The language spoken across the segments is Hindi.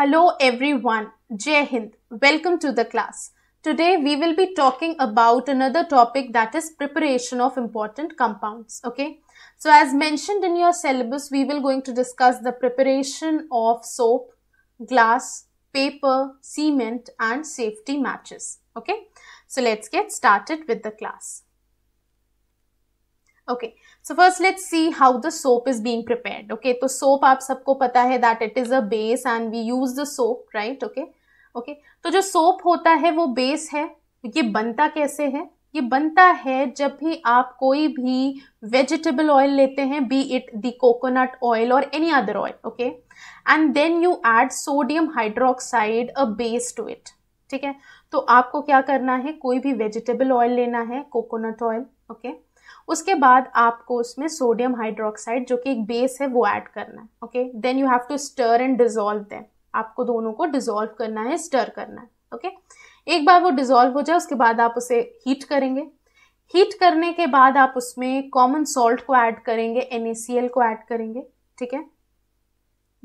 Hello everyone, Jai Hind. Welcome to the class. Today we will be talking about another topic that is preparation of important compounds. Okay. So as mentioned in your syllabus, we will going to discuss the preparation of soap, glass, paper, cement and safety matches. Okay. So let's get started with the class. Okay. So first let's see how the soap is being prepared okay तो सोप आप सबको पता है that it is a base and we use the soap right okay okay तो जो सोप होता है वो बेस है ये बनता कैसे है ये बनता है जब भी आप कोई भी वेजिटेबल ऑयल लेते हैं be it the coconut oil और any other oil okay and then you add sodium hydroxide a base to it ठीक है तो आपको क्या करना है कोई भी वेजिटेबल ऑयल लेना है कोकोनट ऑयल ओके okay? उसके बाद आपको उसमें सोडियम हाइड्रोक्साइड जो कि एक बेस है वो ऐड करना है okay then you have to stir and dissolve them आपको दोनों को डिजोल्व करना है स्टर करना है ओके okay? एक बार वो डिजोल्व हो जाए उसके बाद आप उसे हीट करेंगे हीट करने के बाद आप उसमें कॉमन सॉल्ट को ऐड करेंगे एन को ऐड करेंगे ठीक है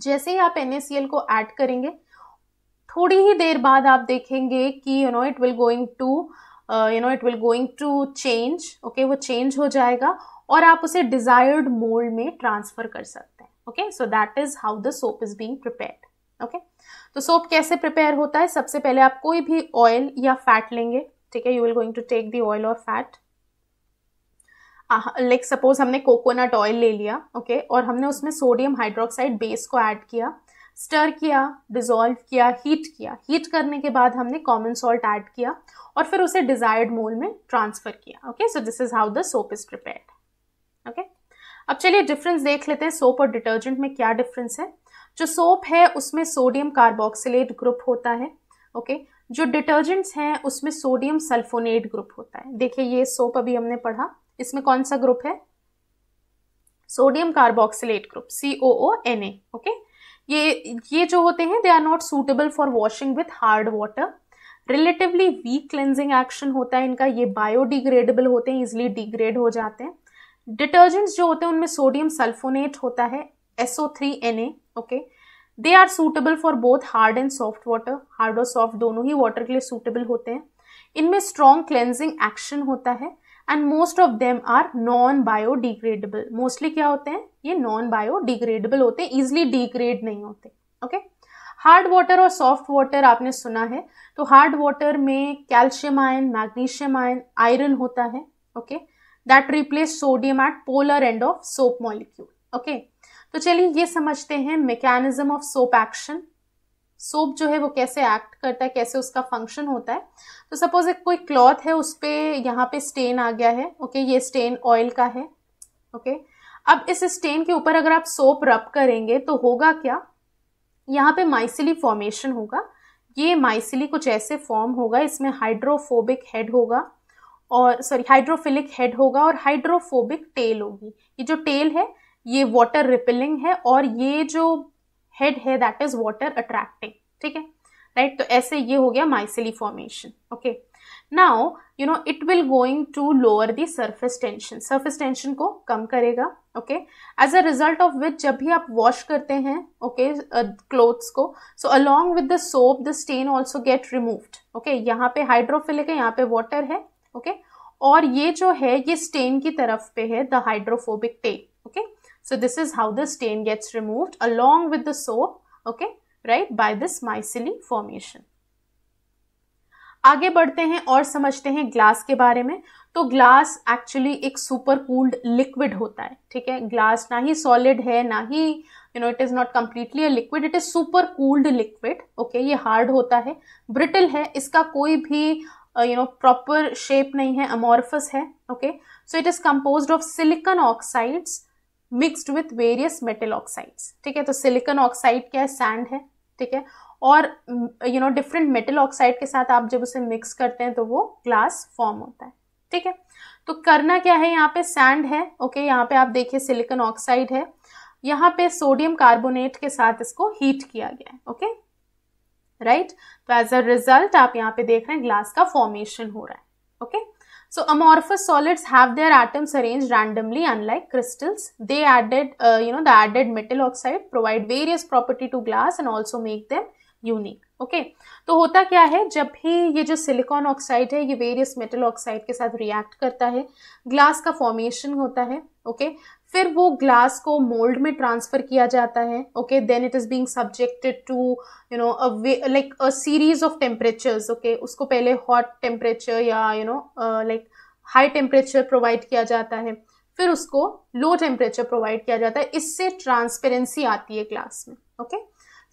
जैसे ही आप एन को ऐड करेंगे थोड़ी ही देर बाद आप देखेंगे कि you know it will going to you know it will going to change okay वो चेंज हो जाएगा और आप उसे डिज़ायर्ड मोल्ड में ट्रांसफ़र कर सकते हैं okay so that is how the soap is being prepare okay तो सोप कैसे प्रिपेयर होता है सबसे पहले आप कोई भी ऑयल या फैट लेंगे ठीक है you will going to take the oil और फैट लाइक सपोज हमने कोकोनट ऑयल ले लिया ओके okay? और हमने उसमें सोडियम हाइड्रोक्साइड बेस को ऐड किया स्टर किया डिज़ोल्व किया हीट किया हीट करने के बाद हमने कॉमन सॉल्ट ऐड किया और फिर उसे डिजायर्ड मोल में ट्रांसफ़र किया okay so this is how the soap is prepared okay अब चलिए डिफरेंस देख लेते हैं सोप और डिटर्जेंट में क्या डिफरेंस है जो सोप है उसमें सोडियम कार्बोक्सिलेट ग्रुप होता है ओके okay? जो डिटर्जेंट्स हैं उसमें सोडियम सल्फोनेट ग्रुप होता है देखिए ये सोप अभी हमने पढ़ा इसमें कौन सा ग्रुप है sodium carboxylate group C O O N A okay ये ये जो होते हैं they are not suitable for washing with hard water relatively weak cleansing action होता है इनका ये बायोडिग्रेडेबल होते हैं इजिली डिग्रेड हो जाते हैं डिटर्जेंट्स जो होते हैं उनमें सोडियम सल्फोनेट होता है SO three N A okay they are suitable for both hard and soft water hard और सॉफ्ट दोनों ही वाटर के लिए सूटेबल होते हैं इनमें स्ट्रॉन्ग क्लेंजिंग एक्शन होता है and most of them are non biodegradable mostly क्या होते हैं ये नॉन बायोडिग्रेडेबल होते हैं ईजिली डिग्रेड नहीं होते ओके हार्ड वाटर और सॉफ्ट वाटर आपने सुना है तो हार्ड वाटर में calcium ion magnesium ion iron होता है okay that replace sodium at polar end of soap molecule okay तो चलिए ये समझते हैं mechanism of soap action soap जो है वो कैसे एक्ट करता है कैसे उसका फंक्शन होता है तो सपोज़ एक कोई क्लॉथ है उस पर यहाँ पे स्टेन आ गया है ओके ये स्टेन ऑयल का है ओके अब इस स्टेन के ऊपर अगर आप सोप रब करेंगे तो होगा क्या यहाँ पे माइसिली फॉर्मेशन होगा ये माइसिली कुछ ऐसे फॉर्म होगा इसमें हाइड्रोफोबिक हेड होगा और सॉरी हाइड्रोफिलिक हेड होगा और हाइड्रोफोबिक टेल होगी ये जो टेल है ये वाटर रिपेलिंग है और ये जो हेड है दैट इज वाटर अट्रैक्टिंग ठीक है राइट तो ऐसे ये हो गया micelle formation okay now you know it will going to lower the surface tension surface tension को कम करेगा ओके as a result of which जब भी आप वॉश करते हैं ओके क्लोथ्स को so along with the soap the stain also get removed okay यहाँ पे हाइड्रोफिलिक है यहाँ पे वॉटर है ओके और ये जो है ये स्टेन की तरफ पे है the hydrophobic tail okay so this is how the stain gets removed along with the soap okay right by this micelle formation आगे बढ़ते हैं और समझते हैं ग्लास के बारे में तो ग्लास एक्चुअली एक सुपर कूल्ड लिक्विड होता है ठीक है ग्लास ना ही सॉलिड है ना ही you know it is not completely a liquid it is super cooled liquid okay ये हार्ड होता है ब्रिटल है इसका कोई भी यू नो प्रॉपर शेप नहीं है अमोरफस है okay so it is compose of silicon oxides mixed with various metal oxides ठीक है तो सिलिकन ऑक्साइड क्या है सैंड है ठीक है और you know different metal oxide के साथ आप जब उसे मिक्स करते हैं तो वो ग्लास फॉर्म होता है ठीक है तो करना क्या है यहाँ पे सैंड है ओके यहाँ पे आप देखिए सिलिकॉन ऑक्साइड है यहाँ पे सोडियम कार्बोनेट के साथ इसको हीट किया गया है ओके राइट तो एज अ रिजल्ट आप यहाँ पे देख रहे हैं ग्लास का फॉर्मेशन हो रहा है okay okay? So amorphous solids have their atoms arranged randomly unlike crystals. They added, uh, you know, the added metal oxide provide various property to glass and also make them unique okay okay? तो होता क्या है जब भी ये जो सिलिकॉन ऑक्साइड है ये वेरियस मेटल ऑक्साइड के साथ रिएक्ट करता है ग्लास का फॉर्मेशन होता है ओके okay? फिर वो ग्लास को मोल्ड में ट्रांसफ़र किया जाता है okay then it is being subjected to you know like a series of temperatures okay उसको पहले हॉट टेम्परेचर या you know like high temperature provide किया जाता है फिर उसको लो टेम्परेचर प्रोवाइड किया जाता है इससे ट्रांसपेरेंसी आती है ग्लास में okay okay?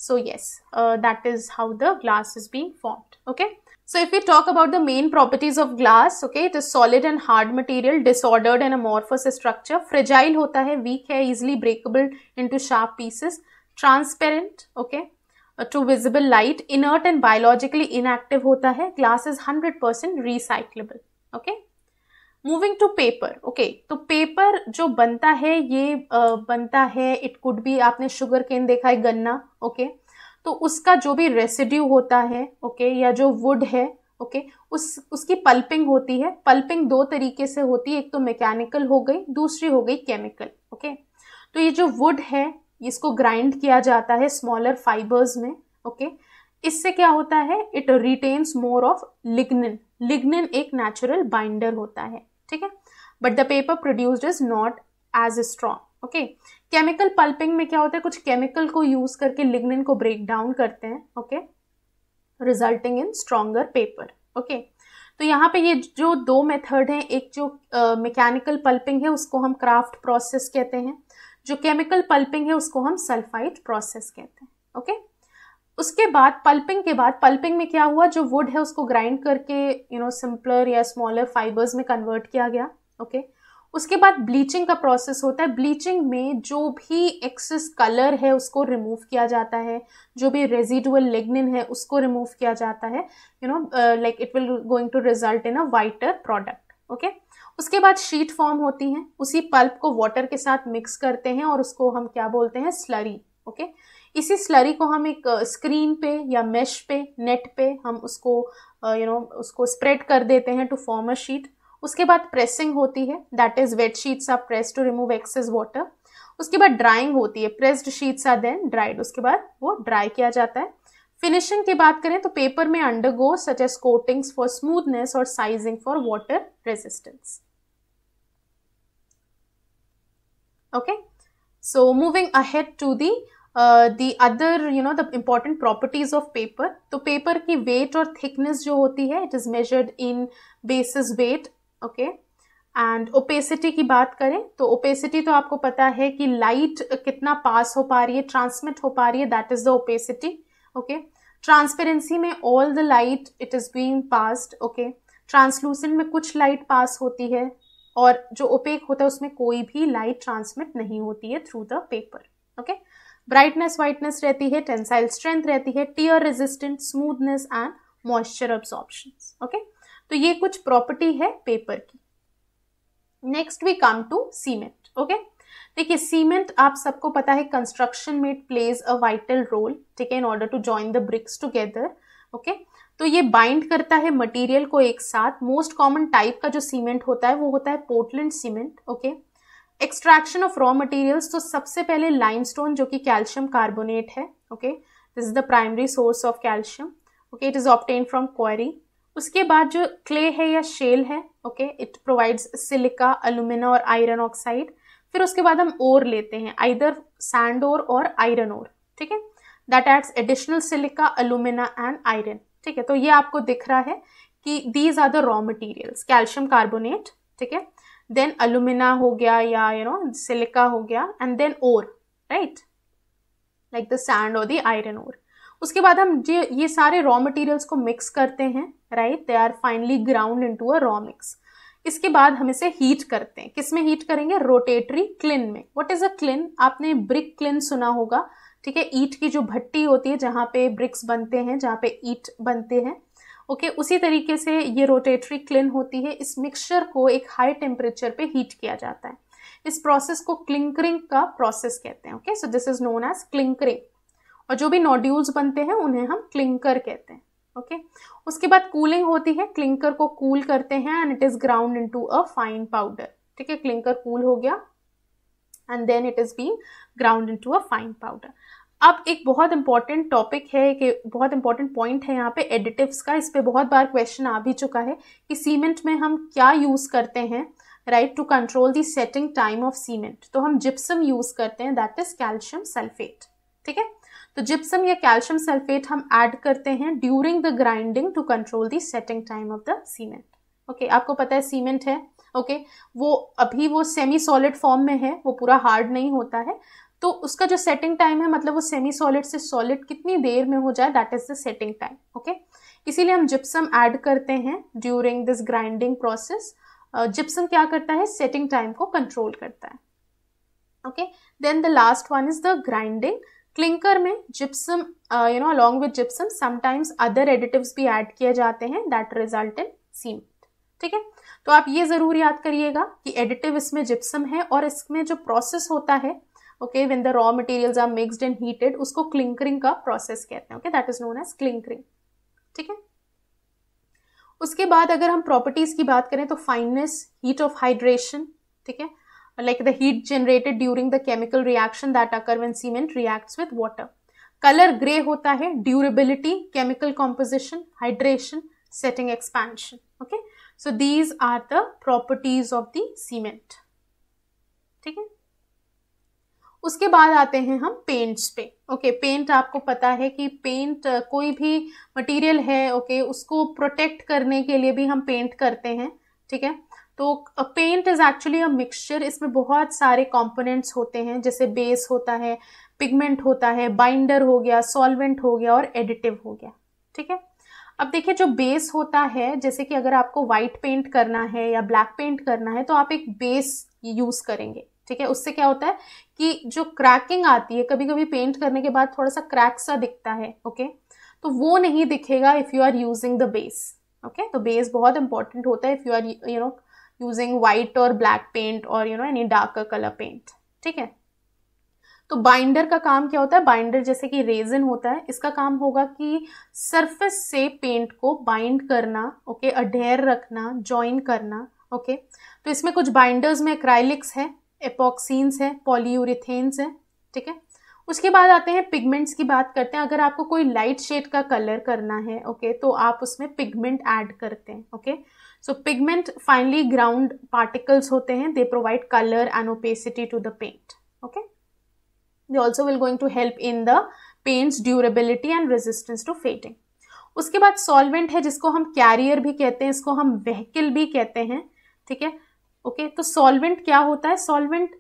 So yes, uh, that is how the glass is being formed. Okay. So if we talk about the main properties of glass, okay, it is solid and hard material, disordered and amorphous structure, fragile hota hai weak hai easily breakable into sharp pieces, transparent, okay, to visible light, inert and biologically inactive hota hai Glass is 100% recyclable, okay. Moving to paper okay तो पेपर जो बनता है ये uh, बनता है इट कुड भी आपने शुगर केन देखा है गन्ना ओके okay? तो उसका जो भी रेसिड्यू होता है ओके okay? या जो वुड है ओके okay? उस उसकी पल्पिंग होती है पल्पिंग दो तरीके से होती है एक तो मैकेनिकल हो गई दूसरी हो गई केमिकल ओके okay? तो ये जो वुड है इसको ग्राइंड किया जाता है स्मॉलर फाइबर्स में ओके okay? इससे क्या होता है it retains more of lignin lignin एक नेचुरल बाइंडर होता है ठीक है but the paper produced is not as strong okay chemical pulping में क्या होता है कुछ केमिकल को यूज करके लिग्निन को ब्रेक डाउन करते हैं okay resulting in stronger paper okay तो यहाँ पे ये जो दो मेथड हैं एक जो मैकेनिकल uh, पल्पिंग है उसको हम क्राफ्ट प्रोसेस कहते हैं जो केमिकल पल्पिंग है उसको हम सल्फाइड प्रोसेस कहते हैं ओके okay? उसके बाद पल्पिंग के बाद पल्पिंग में क्या हुआ जो वुड है उसको ग्राइंड करके यू नो सिंपलर या स्मॉलर फाइबर्स में कन्वर्ट किया गया ओके okay? उसके बाद ब्लीचिंग का प्रोसेस होता है ब्लीचिंग में जो भी एक्सेस कलर है उसको रिमूव किया जाता है जो भी रेजिडुअल लेगनिन है उसको रिमूव किया जाता है you know like it will going to result in a whiter product okay उसके बाद शीट फॉर्म होती है उसी पल्प को वाटर के साथ मिक्स करते हैं और उसको हम क्या बोलते हैं स्लरी ओके okay? इसी स्लरी को हम एक स्क्रीन पे या मेश पे नेट पे हम उसको यू नो उसको स्प्रेड कर देते हैं टू फॉर्म अ शीट उसके बाद प्रेसिंग होती है that is wet sheets are press to remove excess water उसके बाद ड्राइंग होती है pressed sheets are then dried उसके बाद वो ड्राई किया जाता है फिनिशिंग की बात करें तो पेपर में undergo such as coatings for smoothness और sizing for water resistance okay so moving ahead to the the other you know the important properties of paper तो पेपर की वेट और थिकनेस जो होती है it is measured in basis weight okay and opacity की बात करें तो ओपेसिटी तो आपको पता है कि लाइट कितना पास हो पा रही है ट्रांसमिट हो पा रही है that is the opacity okay transparency में all the light it is being passed okay translucent में कुछ लाइट पास होती है और जो ओपेक होता है उसमें कोई भी लाइट ट्रांसमिट नहीं होती है through the paper okay okay? Brightness whiteness रहती है टेंसाइल स्ट्रेंथ रहती है tear resistant smoothness and moisture absorption okay तो ये कुछ प्रॉपर्टी है पेपर की next we come to cement okay देखिए सीमेंट आप सबको पता है कंस्ट्रक्शन में it plays a vital role ठीक है in order to join the bricks together okay तो ये बाइंड करता है मटेरियल को एक साथ मोस्ट कॉमन टाइप का जो सीमेंट होता है वो होता है Portland cement okay okay? Extraction of raw materials तो सबसे पहले लाइमस्टोन जो कि कैल्शियम कार्बोनेट है okay this is the primary source of calcium okay it is obtain from quarry उसके बाद जो क्ले है या शेल है okay it provides silica alumina और आयरन ऑक्साइड फिर उसके बाद हम ओर लेते हैं आइदर सैंड ओर और आयरन ओर ठीक है that adds additional silica alumina and iron ठीक है तो ये आपको दिख रहा है कि these are the raw materials calcium carbonate ठीक है देन अलूमिना हो गया या यू नो सिलिका हो गया and then ore right like the sand और द आयरन ओर उसके बाद हम ये ये सारे रॉ मटेरियल्स को मिक्स करते हैं right they are finely ground into a raw mix इसके बाद हम इसे हीट करते हैं किस में हीट करेंगे रोटेटरी क्लिन में व्हाट इज अ क्लिन आपने ब्रिक क्लिन सुना होगा ठीक है ईट की जो भट्टी होती है जहाँ पे ब्रिक्स बनते हैं जहाँ पे ईट बनते हैं ओके उसी तरीके से ये रोटेटरी क्लिन होती है इस मिक्सचर को एक हाई टेम्परेचर पे हीट किया जाता है इस प्रोसेस को क्लिंकरिंग का प्रोसेस कहते हैं okay so this is known as clinkering और जो भी नोड्यूल्स बनते हैं उन्हें हम क्लिंकर कहते हैं ओके okay? उसके बाद कूलिंग होती है क्लिंकर को कूल cool करते हैं and it is ground in a fine powder ठीक है क्लिंकर कूल हो गया and then it is being ground in a fine powder अब एक बहुत इंपॉर्टेंट टॉपिक है कि बहुत इंपॉर्टेंट पॉइंट है यहाँ पे एडिटिव्स का इस पर बहुत बार क्वेश्चन आ भी चुका है कि सीमेंट में हम क्या यूज़ करते हैं right to control the setting time of cement तो हम जिप्सम यूज़ करते हैं दैट इज़ कैल्शियम सल्फेट ठीक है तो जिप्सम या कैल्शियम सल्फेट हम ऐड करते हैं during the grinding to control the setting time of the cement okay आपको पता है सीमेंट है ओके okay, वो अभी वो सेमी सॉलिड फॉर्म में है वो पूरा हार्ड नहीं होता है तो उसका जो सेटिंग टाइम है मतलब वो सेमी सॉलिड से सॉलिड कितनी देर में हो जाए that is the setting time okay इसीलिए हम जिप्सम ऐड करते हैं during this grinding process gypsum क्या करता है सेटिंग टाइम को कंट्रोल करता है okay then the last one is the grinding clinker में gypsum you know along with gypsum sometimes other additives भी ऐड किए जाते हैं दैट रिजल्ट इन सीमेंट ठीक है तो आप ये ज़रूर याद करिएगा कि एडिटिव इसमें जिप्सम है और इसमें जो प्रोसेस होता है okay when the raw material are mixed and heated उसको क्लिंकरिंग का प्रोसेस कहते हैं okay that is known as clinkering ठीक है उसके बाद अगर हम प्रॉपर्टीज की बात करें तो फाइननेस हीट ऑफ हाइड्रेशन ठीक है like the heat generated during the chemical reaction that occur when cement reacts with water colour grey होता है durability chemical composition hydration setting expansion okay so these are the properties of the cement ठीक है उसके बाद आते हैं हम पेंट्स पे ओके पेंट आपको पता है कि पेंट uh, कोई भी मटेरियल है ओके उसको प्रोटेक्ट करने के लिए भी हम पेंट करते हैं ठीक है तो paint is actually a mixture इसमें बहुत सारे कंपोनेंट्स होते हैं जैसे बेस होता है पिगमेंट होता है बाइंडर हो गया सॉल्वेंट हो गया और एडिटिव हो गया ठीक है अब देखिए जो बेस होता है जैसे कि अगर आपको वाइट पेंट करना है या ब्लैक पेंट करना है तो आप एक बेस यूज़ करेंगे ठीक है उससे क्या होता है कि जो क्रैकिंग आती है कभी कभी पेंट करने के बाद थोड़ा सा क्रैक सा दिखता है ओके तो वो नहीं दिखेगा if you are using the base okay तो बेस बहुत इंपॉर्टेंट होता है if you are you know using white और ब्लैक पेंट और you know any darker colour paint ठीक है तो बाइंडर का काम क्या होता है बाइंडर जैसे कि रेजन होता है इसका काम होगा कि सरफेस से पेंट को बाइंड करना ओके अडेयर रखना ज्वाइन करना ओके तो इसमें कुछ बाइंडर्स में एक्राइलिक्स है एपॉक्सीन्स हैं पॉलीयूरिथेन्स हैं ठीक है उसके बाद आते हैं पिगमेंट्स की बात करते हैं अगर आपको कोई लाइट शेड का कलर करना है ओके तो आप उसमें पिगमेंट ऐड करते हैं okay so pigment finely ground particles होते हैं they provide colour and opacity to the paint okay they also will going to help in the paint's durability and resistance to fading उसके बाद सॉल्वेंट है जिसको हम कैरियर भी कहते हैं इसको हम व्हीकल भी कहते हैं ठीक है ओके तो सॉल्वेंट क्या होता है सॉल्वेंट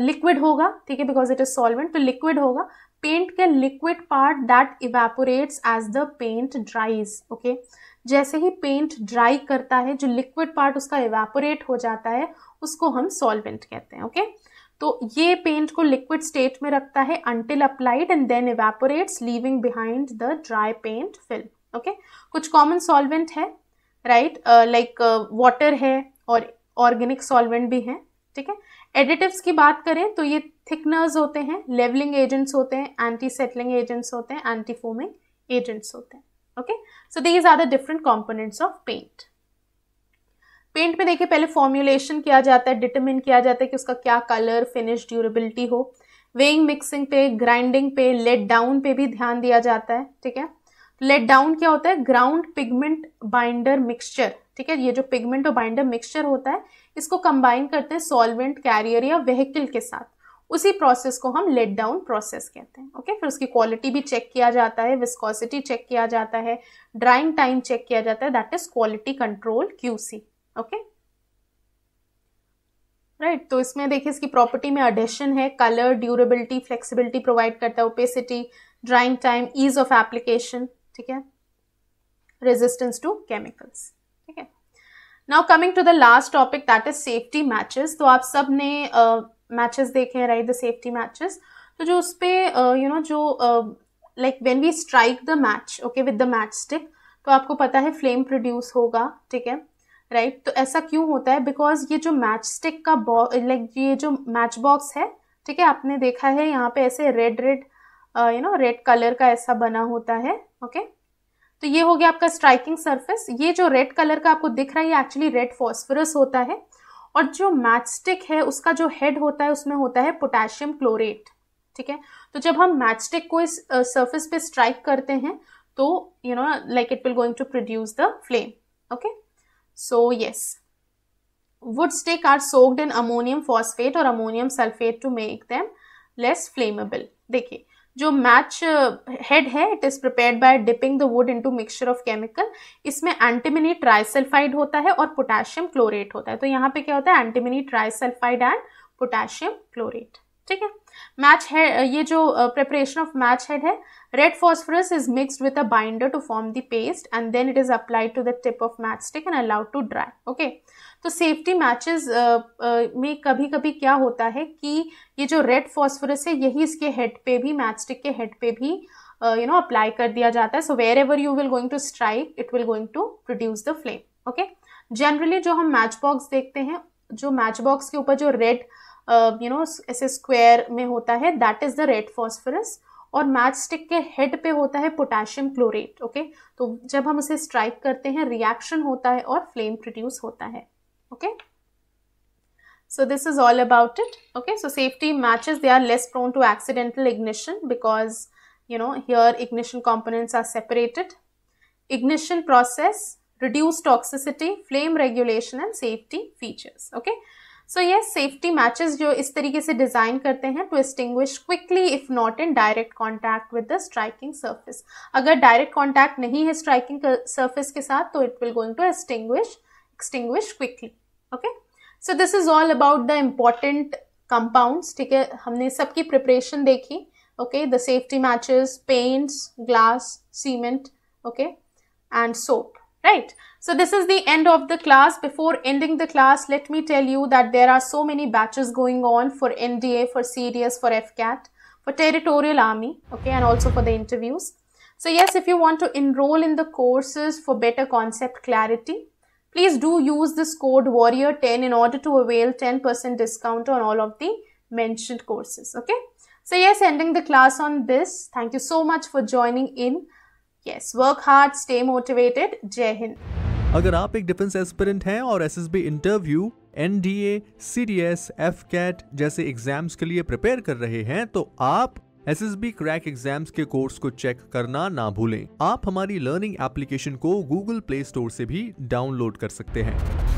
लिक्विड uh, होगा ठीक है बिकॉज इट इज सॉल्वेंट तो लिक्विड होगा पेंट के liquid part that evaporates as the paint dries okay जैसे ही पेंट ड्राई करता है जो लिक्विड पार्ट उसका इवेपोरेट हो जाता है उसको हम सॉल्वेंट कहते हैं ओके okay? तो ये पेंट को लिक्विड स्टेट में रखता है until applied and then evaporates leaving behind the dry paint film okay कुछ कॉमन सॉल्वेंट है राइट लाइक वाटर है और ऑर्गेनिक सॉल्वेंट भी हैं ठीक है एडिटिव्स की बात करें तो ये थिकनर्स होते हैं लेवलिंग एजेंट्स होते हैं एंटी सेटलिंग एजेंट्स होते हैं एंटी फोमिंग एजेंट्स होते हैं okay so these are the different components of paint paint में देखिए पहले फॉर्मुलेशन किया जाता है डिटरमिन किया जाता है कि उसका क्या कलर फिनिश ड्यूरेबिलिटी हो वेइंग मिक्सिंग पे ग्राइंडिंग पे लेट डाउन पे भी ध्यान दिया जाता है ठीक है लेट डाउन क्या होता है ग्राउंड पिगमेंट बाइंडर मिक्सचर ठीक है ये जो पिगमेंट और बाइंडर मिक्सचर होता है इसको कंबाइन करते हैं सॉल्वेंट कैरियर या व्हीकल के साथ उसी प्रोसेस को हम लेट डाउन प्रोसेस कहते हैं ओके फिर उसकी क्वालिटी भी चेक किया जाता है विस्कोसिटी चेक किया जाता है ड्राइंग टाइम चेक किया जाता है that is quality control QC okay right तो इसमें देखिए इसकी प्रॉपर्टी में अडेशन है कलर ड्यूरेबिलिटी फ्लेक्सिबिलिटी प्रोवाइड करता है opacity drying time ease of application ठीक है रेजिस्टेंस टू केमिकल्स ठीक है now coming to the last topic that is safety matches तो आप सब ने मैचेस देखे हैं राइट द सेफ्टी मैचेस तो जो उस पर यू नो जो like when we strike the match okay with the match stick तो आपको पता है फ्लेम प्रोड्यूस होगा ठीक है राइट right? तो ऐसा क्यों होता है बिकॉज ये जो मैच स्टिक का लाइक ये जो मैच बॉक्स है ठीक है आपने देखा है यहाँ पे ऐसे red red you know red colour का ऐसा बना होता है ओके okay? तो ये हो गया आपका स्ट्राइकिंग सरफेस ये जो रेड कलर का आपको दिख रहा है ये एक्चुअली रेड फॉस्फोरस होता है और जो मैच स्टिक है उसका जो हेड होता है उसमें होता है पोटेशियम क्लोरेट ठीक है तो जब हम मैच स्टिक को इस सर्फेस पे स्ट्राइक करते हैं तो you know like it will going to produce the flame okay so yes wood stick are soaked in ammonium phosphate और ammonium sulphate to make them less flammable देखिए जो मैच हेड uh, है it is prepared by dipping the wood into mixture of chemical इसमें एंटीमिनी ट्राइसल्फाइड होता है और पोटेशियम क्लोरेट होता है तो यहाँ पे क्या होता है antimony trisulphide and potassium chlorate ठीक है मैच हेड ये जो प्रिपरेशन ऑफ मैच हेड है red phosphorus is mixed with a binder to form the paste and then it is applied to the tip of match stick and allowed to dry okay तो सेफ्टी मैचेस में कभी कभी क्या होता है कि ये जो रेड फॉस्फोरस है यही इसके हेड पे भी मैच स्टिक के हेड पे भी यू नो अप्लाई कर दिया जाता है so wherever you will going to strike it will going to produce the flame okay generally जो हम मैच बॉक्स देखते हैं जो मैच बॉक्स के ऊपर जो रेड यू uh, नो ऐसे स्क्वायर में होता है that is the red phosphorus और मैच स्टिक के हेड पे होता है पोटेशियम क्लोरेट ओके तो जब हम उसे स्ट्राइक करते हैं रिएक्शन होता है और फ्लेम प्रोड्यूस होता है okay so this is all about it okay so safety matches they are less prone to accidental ignition because you know here ignition components are separated ignition process reduce toxicity flame regulation and safety features okay so ये सेफ्टी मैचेस जो इस तरीके से डिज़ाइन करते हैं to extinguish quickly if not in direct contact with the striking surface अगर डायरेक्ट कॉन्टैक्ट नहीं है स्ट्राइकिंग सर्फिस के साथ तो it will going to extinguish extinguish quickly okay so this is all about the important compounds ठीक है हमने सबकी प्रिपरेशन देखी okay the safety matches paints glass cement okay and soap right? So this is the end of the class. Before ending the class, let me tell you that there are so many batches going on for NDA, for CDS, for FCAT, for Territorial Army, okay, and also for the interviews. So yes, if you want to enroll in the courses for better concept clarity, please do use this code WARRIOR10 in order to avail 10% discount on all of the mentioned courses, okay? So yes, ending the class on this. Thank you so much for joining in. Yes work hard stay motivated जय हिंद अगर आप एक डिफेंस एस्पिरेंट हैं और SSB interview NDA CDS AFCAT जैसे एग्जाम्स के लिए प्रिपेयर कर रहे हैं तो आप S S B crack exam के कोर्स को चेक करना ना भूलें आप हमारी लर्निंग एप्लीकेशन को गूगल प्ले स्टोर से भी डाउनलोड कर सकते हैं